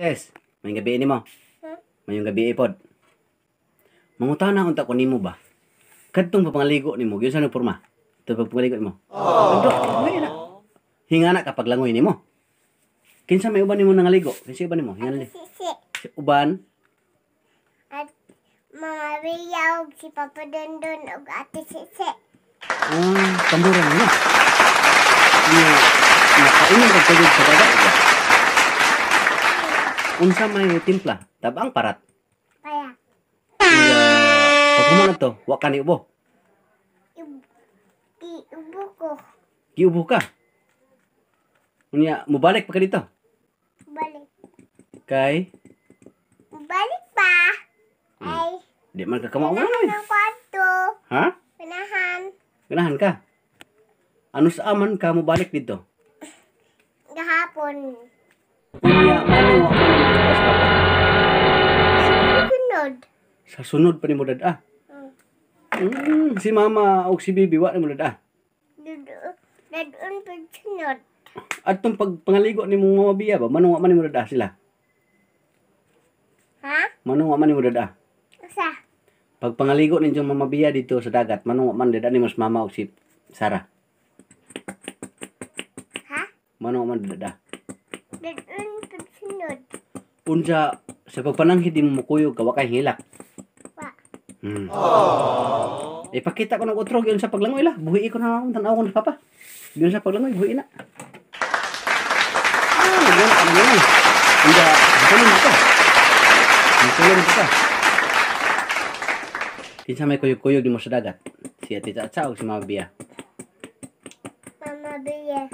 Yes, may gabi ni mo. Mayong gabi ipod. Mangutana unta ko nimo ba? Kadtong pa papangaligo nimo, gyud sa porma. Ito papangaligo nimo. Oh. Hingana ka paglangoy nimo. Kinsa may uban nimo nangaligo? Kinsa uban nimo? Hingana ni. Si uban. At Mama Ria og si Papa Dondon ug Ate Sisi. Ah, tamburan nimo. Yeah. Ano, Nakaingon ka pagod sa baba. Unsa may timpla? Tabang parat. Paya. Iya. Bagaimana kumana to, wa kani ubo. Ibu ko. Giubo ka? Unya, mubalik pa ka Balik. Mubalik. Kay? Balik pa. Hmm. Ay. Di man ka kamao mo. Panahan kwarto. Ha? Kenahan. Kenahan ka? Anus aman kamu balik dito? Gahapon. Unya, pun. Sa sunod pa ni mo dada. Ah. Mm, si mama o si baby, wa ni mo dada. Dadun pa sunod. At ah. itong pagpangaligo ni mong mga biya ba, manungwa man ni mo dada ah, sila? Ha? Manungwa man ni mo dada? Asa? Pagpangaligo ninyong mga biya dito sa dagat, manungwa man dada ni mas mama o si Sarah. Ha? Manungwa man dada. Dadun ano pa sunod. Unsa, sa pagpananghid ni mo mukuyog ka, hilak. Mm. Aww. Oh. Ipakita eh, ko ng outro yun sa paglangoy la. Buhi ko na akong tanaw ko na papa. Yun sa paglangoy, buhi na. Ah, yun, ano yun. Hindi, matulong ako. Matulong kita. Kinsa may kuyog-kuyog di mo sa dagat. Si Atita Atsa o si Mama Bia? Mama Bia.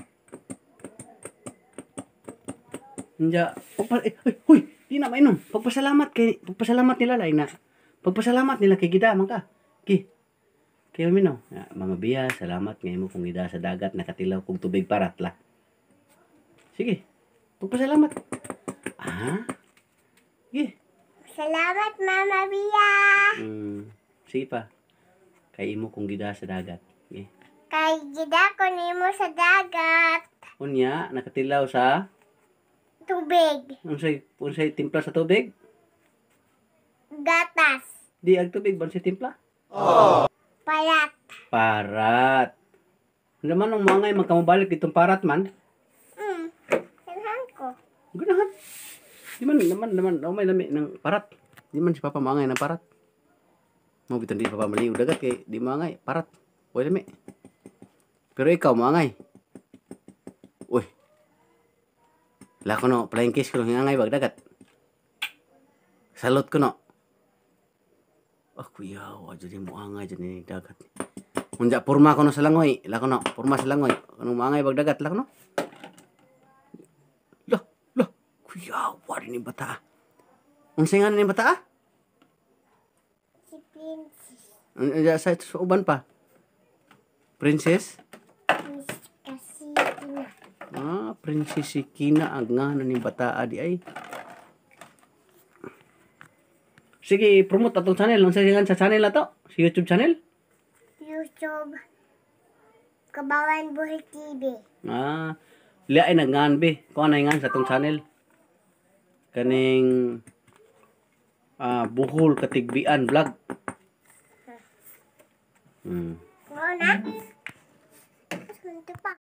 Hindi, pagpa- eh, huy, huy, di na mainom. Pagpasalamat kay, pagpasalamat nila, Laina. na. Pagpasalamat nila kay gida man ka. Ki. Kay mino, na, Mama Bia, salamat ngay mo kung ida sa dagat nakatilaw kong tubig paratla. Sige. Pagpasalamat. Ah. Sige. Salamat Mama Bia. Mm, sige pa. Kay imo kung gida sa dagat. Sige. Kay gida ko nimo sa dagat. Unya nakatilaw sa tubig. Unsay unsay timpla sa tubig? Gatas. Di ag tubig ban si timpla? Oh. Parat. Parat. Naman ang mga ngayon magkamabalik itong parat man. Mm. Ganahan ko. Ganahan. Di man, naman, naman. Ako may lami ng parat. Di man si Papa mangay ng parat. Mo bitan di Papa maliw dagat kay di mangay. Parat. Uy lami. Pero ikaw mangay. Uy. Lako no, flying kiss ko lang hingangay wag dagat. Salot ko no. Aku ya, jadi mau angai jadi dagat. Unjak purma kono selangoi lah kono purma selangoi, Kono mau angai bag dagat lah kono. Lah, lah, aku ya, wah ini bata. unsingan ini bata? princess. Unjak ya, saya tuh uban pa. Princess. Princess Kina. Ah, Princess Kina angga, ni bata adi ay. Sige, promote atong channel. Ang sayangan sa channel na to? Sa YouTube channel? YouTube. Kabawan Buhay TV. Ah. Liay na ngan be. Kung ano ngan sa tong channel. Kaning ah, buhol katigbian vlog. Hmm. Kung ano?